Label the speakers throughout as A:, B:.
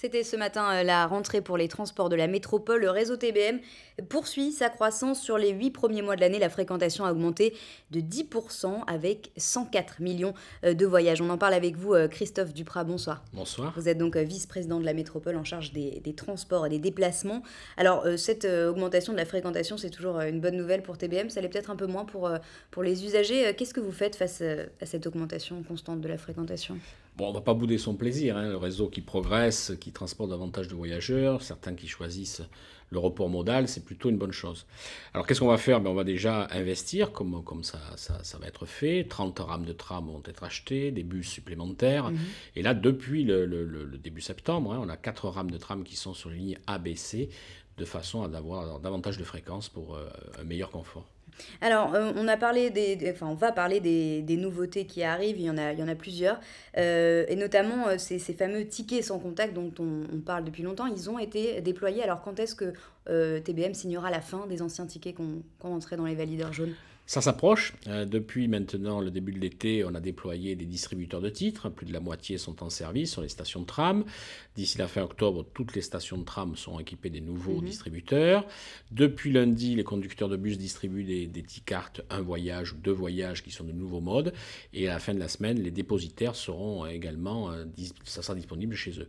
A: C'était ce matin euh, la rentrée pour les transports de la métropole. Le réseau TBM poursuit sa croissance. Sur les huit premiers mois de l'année, la fréquentation a augmenté de 10% avec 104 millions euh, de voyages. On en parle avec vous, euh, Christophe Duprat. Bonsoir. Bonsoir. Vous êtes donc vice-président de la métropole en charge des, transports et des déplacements. Alors, cette augmentation de la fréquentation, c'est toujours une bonne nouvelle pour TBM. Ça l'est peut-être un peu moins pour, pour les usagers. Qu'est-ce que vous faites face à cette augmentation constante de la fréquentation
B: Bon, on ne va pas bouder son plaisir, hein. le réseau qui progresse, qui transporte davantage de voyageurs, certains qui choisissent le report modal, c'est plutôt une bonne chose. Alors qu'est-ce qu'on va faire ben, On va déjà investir, comme, comme ça, ça, va être fait, 30 rames de tram vont être achetées, des bus supplémentaires, mhm. et là depuis le, début septembre, hein, on a 4 rames de tram qui sont sur les lignes ABC, de façon à avoir davantage de fréquences pour euh, un meilleur confort.
A: Alors, euh, on a parlé des, on va parler des, nouveautés qui arrivent. Il y en a, il y en a plusieurs, euh, et notamment euh, ces, fameux tickets sans contact dont on, parle depuis longtemps. Ils ont été déployés. Alors, quand est-ce que TBM signera la fin des anciens tickets qu'on on dans les valideurs jaunes
B: ça s'approche. Euh, depuis maintenant le début de l'été, on a déployé des distributeurs de titres. Plus de la moitié sont en service sur les stations de tram. D'ici la fin octobre, toutes les stations de tram seront équipées des nouveaux mhm. distributeurs. Depuis lundi, les conducteurs de bus distribuent des, des tickets cartes un voyage ou deux voyages qui sont de nouveaux modes. Et à la fin de la semaine, les dépositaires seront euh, également, euh, disponibles ça disponible chez eux.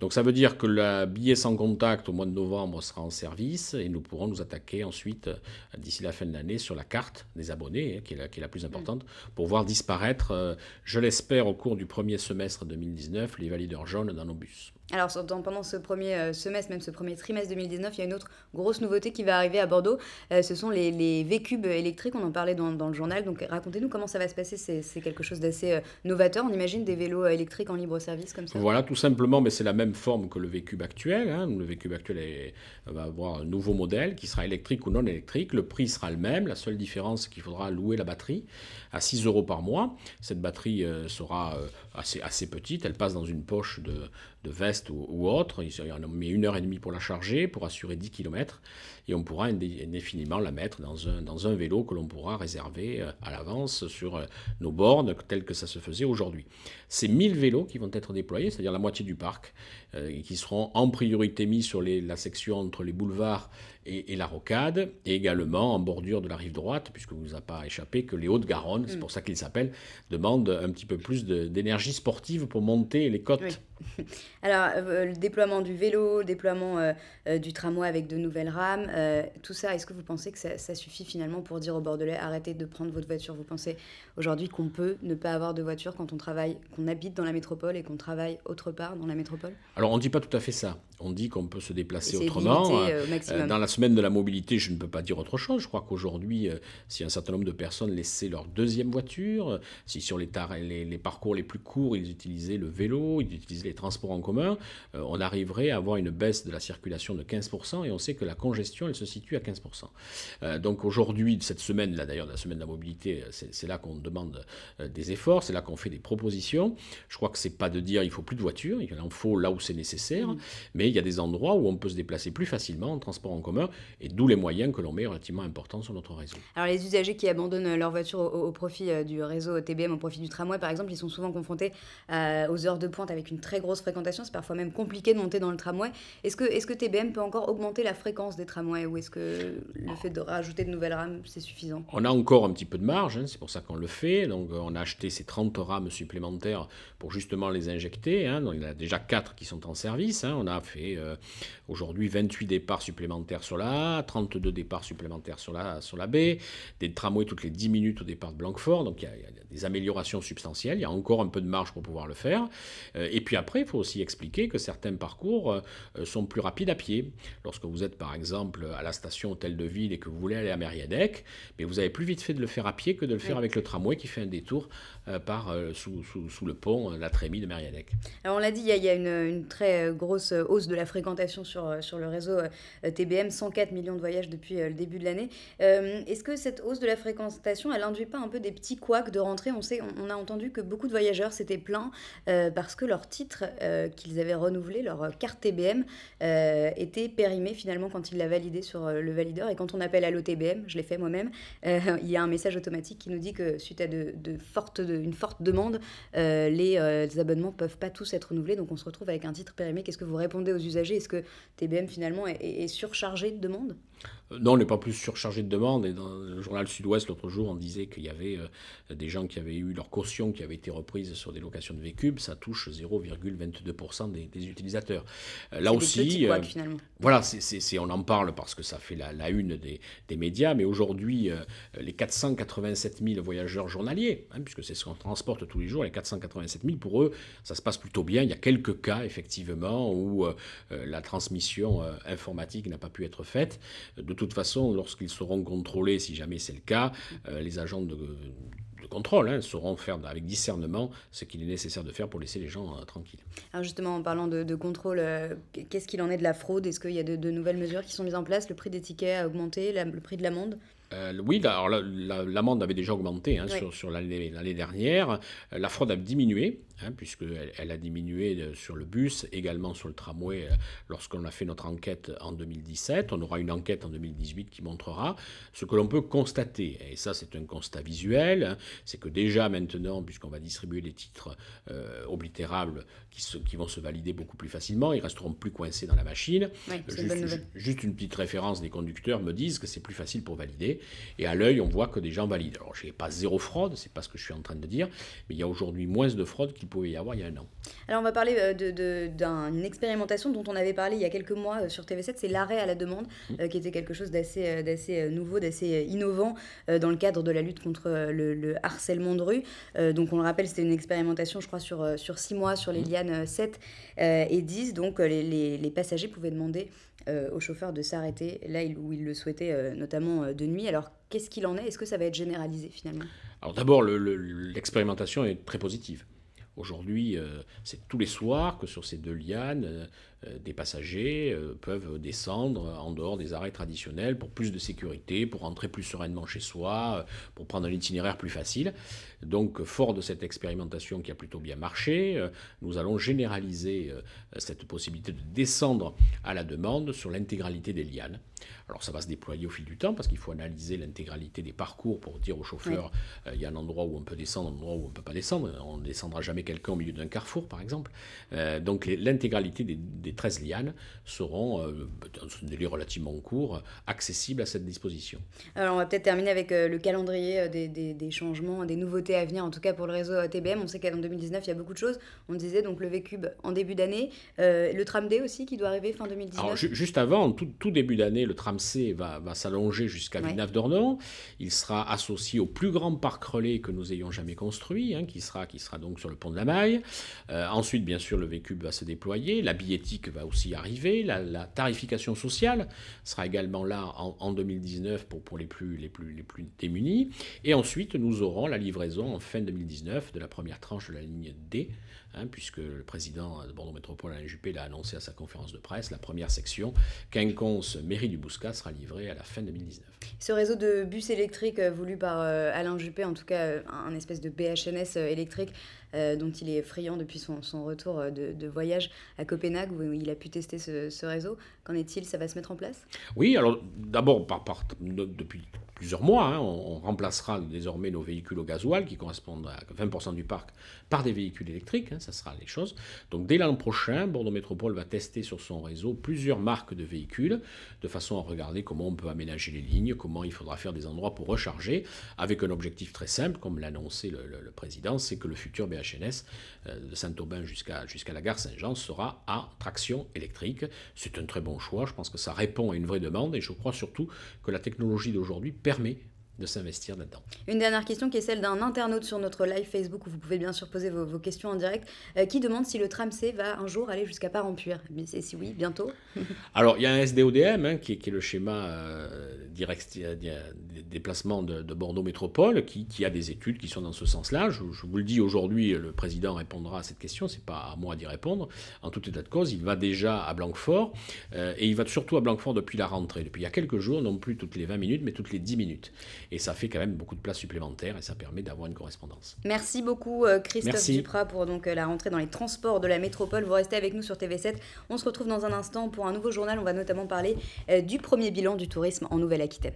B: Donc ça veut dire que le billet sans contact au mois de novembre sera en service et nous pourrons nous attaquer ensuite, d'ici la fin de l'année, sur la carte abonnés, hein, qui, est la, plus mm. importante, pour voir disparaître, euh, je l'espère, au cours du premier semestre 2019, les valideurs jaunes dans nos bus.
A: Alors pendant ce premier euh, semestre, même ce premier trimestre 2019, il y a une autre grosse nouveauté qui va arriver à Bordeaux. Euh, ce sont les, les v électriques, on en parlait dans, dans le journal. Donc racontez-nous comment ça va se passer. C'est quelque chose d'assez euh, novateur. On imagine des vélos électriques en libre service comme ça.
B: Voilà, tout simplement, mais c'est la même forme que le v actuel. Hein. Le v actuel va avoir un nouveau modèle qui sera électrique ou non électrique. Le prix sera le même. La seule différence, c'est qu'il faudra louer la batterie à 6 euros par mois. Cette batterie sera assez, assez petite. Elle passe dans une poche de, de veste ou, ou autre. On met une heure et demie pour la charger, pour assurer 10 km, et on pourra indéfiniment la mettre dans un, vélo que l'on pourra réserver euh, à l'avance sur euh, nos bornes, telles que ça se faisait aujourd'hui. ces 1000 vélos qui vont être déployés, c'est-à-dire la moitié du parc, euh, qui seront en priorité mis sur la section entre les boulevards et, la Rocade, et également en bordure de la rive droite, puisque vous n'avez pas échappé que les Hauts-de-Garonne, c'est mm. pour ça qu'ils s'appellent, demandent un petit peu plus d'énergie sportive pour monter les côtes.
A: Alors, euh, euh, le déploiement du vélo, le déploiement euh, du tramway avec de nouvelles rames, tout ça, est-ce que vous pensez que ça, suffit finalement pour dire aux Bordelais arrêtez de prendre votre voiture Vous pensez aujourd'hui qu'on peut ne pas avoir de voiture quand on travaille, qu'on habite dans la métropole et qu'on travaille autre part dans la métropole
B: Alors, on ne dit pas tout à fait ça. On dit qu'on peut se déplacer autrement. dans la semaine de la mobilité, je ne peux pas dire autre chose. Je crois qu'aujourd'hui, euh, si un certain nombre de personnes laissaient leur deuxième voiture, si sur les, parcours les plus courts, ils utilisaient le vélo, ils utilisaient les transports en commun, euh, on arriverait à avoir une baisse de la circulation de 15%, et on sait que la congestion, elle se situe à 15%. Euh, donc aujourd'hui, cette semaine, là d'ailleurs, la semaine de la mobilité, c'est là qu'on demande des efforts, c'est là qu'on fait des propositions. Je crois que c'est pas de dire il faut plus de voitures, il en faut là où c'est nécessaire, mmh. mais il y a des endroits où on peut se déplacer plus facilement en transport en commun et d'où les moyens que l'on met relativement importants sur notre réseau.
A: Alors les usagers qui abandonnent euh, leur voiture au, profit euh, du réseau TBM, au profit du tramway par exemple, ils sont souvent confrontés euh, aux heures de pointe avec une très grosse fréquentation, c'est parfois même compliqué de monter dans le tramway. Est-ce que, est TBM peut encore augmenter la fréquence des tramways ou est-ce que le fait de rajouter de nouvelles rames, c'est suffisant
B: On a encore un petit peu de marge, hein, c'est pour ça qu'on le fait. Donc on a acheté ces 30 rames supplémentaires pour justement les injecter. Hein. il y en a déjà 4 qui sont en service. Hein. On a fait aujourd'hui 28 départs supplémentaires sur sur la A, 32 départs supplémentaires sur la, sur la B, des tramways toutes les 10 minutes au départ de Blanquefort, donc il y, a, des améliorations substantielles, il y a encore un peu de marge pour pouvoir le faire. Euh, et puis après, il faut aussi expliquer que certains parcours euh, euh, sont plus rapides à pied. Lorsque vous êtes par exemple à la station Hôtel de Ville et que vous voulez aller à Mériadec, mais vous avez plus vite fait de le faire à pied que de le faire avec le tramway qui fait un détour par, sous, sous, sous le pont, la Trémie de Mériadec.
A: Alors on l'a dit, il y a, une, une, très grosse hausse de la fréquentation sur, sur le réseau TBM 104 millions de voyages depuis euh, le début de l'année. Euh, est-ce que cette hausse de la fréquentation, elle induit pas un peu des petits couacs de rentrée on, sait, on, a entendu que beaucoup de voyageurs s'étaient plaints euh, parce que leur titre qu'ils avaient renouvelé, leur carte TBM, était périmée finalement quand ils la validé sur le valideur. Et quand on appelle à l'OTBM, je l'ai fait moi-même, il y a un message automatique qui nous dit que suite à de, fortes, une forte demande, les, abonnements ne peuvent pas tous être renouvelés. Donc on se retrouve avec un titre périmé. Qu'est-ce que vous répondez aux usagers Est-ce que TBM finalement est surchargé demande
B: euh, non, on n'est pas plus surchargé de demandes. Et dans le journal Sud-Ouest, l'autre jour, on disait qu'il y avait euh, des gens qui avaient eu leur caution qui avait été reprise sur des locations de véhicules Ça touche 0,22% des, utilisateurs. Euh, là aussi. Voilà, c'est, on en parle parce que ça fait la, une des, médias. Mais aujourd'hui, les 487 000 voyageurs journaliers, hein, puisque c'est ce qu'on transporte tous les jours, les 487 000, pour eux, ça se passe plutôt bien. Il y a quelques cas, effectivement, où la transmission informatique n'a pas pu être faite. De toute façon, lorsqu'ils seront contrôlés, si jamais c'est le cas, euh, les agents de, contrôle hein, sauront faire avec discernement ce qu'il est nécessaire de faire pour laisser les gens euh, tranquilles.
A: Alors justement, en parlant de, contrôle, euh, qu'est-ce qu'il en est de la fraude Est-ce qu'il y a de, nouvelles mesures qui sont mises en place Le prix des tickets a augmenté, le prix de l'amende
B: euh, oui, alors l'amende avait déjà augmenté hein, sur, l'année dernière. Euh, la fraude a diminué, hein, puisqu'elle elle a diminué euh, sur le bus, également sur le tramway, lorsqu'on a fait notre enquête en 2017. On aura une enquête en 2018 qui montrera ce que l'on peut constater. Et ça, c'est un constat visuel. Hein. c'est que déjà maintenant, puisqu'on va distribuer des titres oblitérables qui, qui, vont se valider beaucoup plus facilement, ils resteront plus coincés dans la machine. juste, une juste une petite référence, des conducteurs me disent que c'est plus facile pour valider et à l'œil, on voit que des gens valident. Alors, je n'ai pas zéro fraude, c'est pas ce que je suis en train de dire, mais il y a aujourd'hui moins de fraude qu'il pouvait y avoir il y a un an.
A: Alors, on va parler euh, d'une expérimentation dont on avait parlé il y a quelques mois euh, sur TV7, c'est l'arrêt à la demande, mm. euh, qui était quelque chose d'assez nouveau, d'assez innovant dans le cadre de la lutte contre le, harcèlement de rue. donc, on le rappelle, c'était une expérimentation, je crois, sur, six mois, sur les mm. lianes 7 et 10. Donc, les passagers pouvaient demander euh, au chauffeur de s'arrêter là où il le souhaitait, euh, notamment euh, de nuit. Alors qu'est-ce qu'il en est Est-ce que ça va être généralisé finalement Alors
B: d'abord, l'expérimentation est très positive. Aujourd'hui, c'est tous les soirs que sur ces deux lianes, euh, des passagers euh, peuvent descendre en dehors des arrêts traditionnels pour plus de sécurité, pour rentrer plus sereinement chez soi, euh, pour prendre un itinéraire plus facile. Donc, fort de cette expérimentation qui a plutôt bien marché, nous allons généraliser cette possibilité de descendre à la demande sur l'intégralité des lianes. Alors, ça va se déployer au fil du temps parce qu'il faut analyser l'intégralité des parcours pour dire au chauffeur il y a un endroit où on peut descendre, un endroit où on ne peut pas descendre. On ne descendra jamais quelqu'un au milieu d'un carrefour, par exemple. donc, l'intégralité des 13 lianes seront, euh, dans un délai relativement court, accessibles à cette disposition.
A: Alors on va peut-être terminer avec euh, le calendrier euh, des, changements, des nouveautés à venir, en tout cas pour le réseau TBM. On sait qu'en 2019, il y a beaucoup de choses. On disait donc le V-Cube en début d'année, le tram D aussi qui doit arriver fin 2019. Alors,
B: juste avant, tout, début d'année, le tram C va, va s'allonger jusqu'à Villeneuve-d'Ornon. Il sera associé au plus grand parc relais que nous ayons jamais construit, hein, qui, sera, qui sera donc sur le pont de la Maille. ensuite, bien sûr, le V-Cube va se déployer. La billettique va aussi arriver, la, tarification sociale sera également là en, 2019 pour, pour les, plus, les, plus, les plus démunis, et ensuite nous aurons la livraison en fin 2019 de la première tranche de la ligne D, hein, puisque le président de Bordeaux Métropole, Alain Juppé, l'a annoncé à sa conférence de presse, la première section Quinconce mairie du Bouscat sera livrée à la fin 2019.
A: Ce réseau de bus électriques euh, voulu par euh, Alain Juppé, en tout cas euh, un espèce de BHNS électrique, dont il est friand depuis son, son retour de, de, voyage à Copenhague, il a pu tester ce, réseau. Qu'en est-il Ça va se mettre en place
B: Oui, alors d'abord, par, depuis plusieurs mois, hein, on, remplacera désormais nos véhicules au gasoil, qui correspondent à 20% du parc, par des véhicules électriques, hein, ça sera les choses. Donc dès l'an prochain, Bordeaux Métropole va tester sur son réseau plusieurs marques de véhicules, de façon à regarder comment on peut aménager les lignes, comment il faudra faire des endroits pour recharger, avec un objectif très simple, comme l'a annoncé le, président, c'est que le futur BHNS euh, de Saint-Aubin jusqu'à jusqu'à la gare Saint-Jean sera à traction électrique. C'est un très bon choix, je pense que ça répond à une vraie demande, et je crois surtout que la technologie d'aujourd'hui permet fermé de s'investir là-dedans.
A: Une dernière question qui est celle d'un internaute sur notre live Facebook où vous pouvez bien sûr poser vos, questions en direct, euh, qui demande si le tram C va un jour aller jusqu'à Parampuire. Et eh si oui, bientôt
B: Alors il y a un SDODM hein, qui, est le schéma euh, direct euh, des déplacements de, Bordeaux Métropole qui, a des études qui sont dans ce sens-là. Je, vous le dis aujourd'hui, le président répondra à cette question, c'est pas à moi d'y répondre. En tout état de cause, il va déjà à Blanquefort et il va surtout à Blanquefort depuis la rentrée, depuis il y a quelques jours, non plus toutes les 20 minutes mais toutes les 10 minutes. Et ça fait quand même beaucoup de place supplémentaires et ça permet d'avoir une correspondance.
A: Merci beaucoup euh, Christophe Duprat pour donc euh, la rentrée dans les transports de la métropole. Vous restez avec nous sur TV7. On se retrouve dans un instant pour un nouveau journal. On va notamment parler euh, du premier bilan du tourisme en Nouvelle-Aquitaine.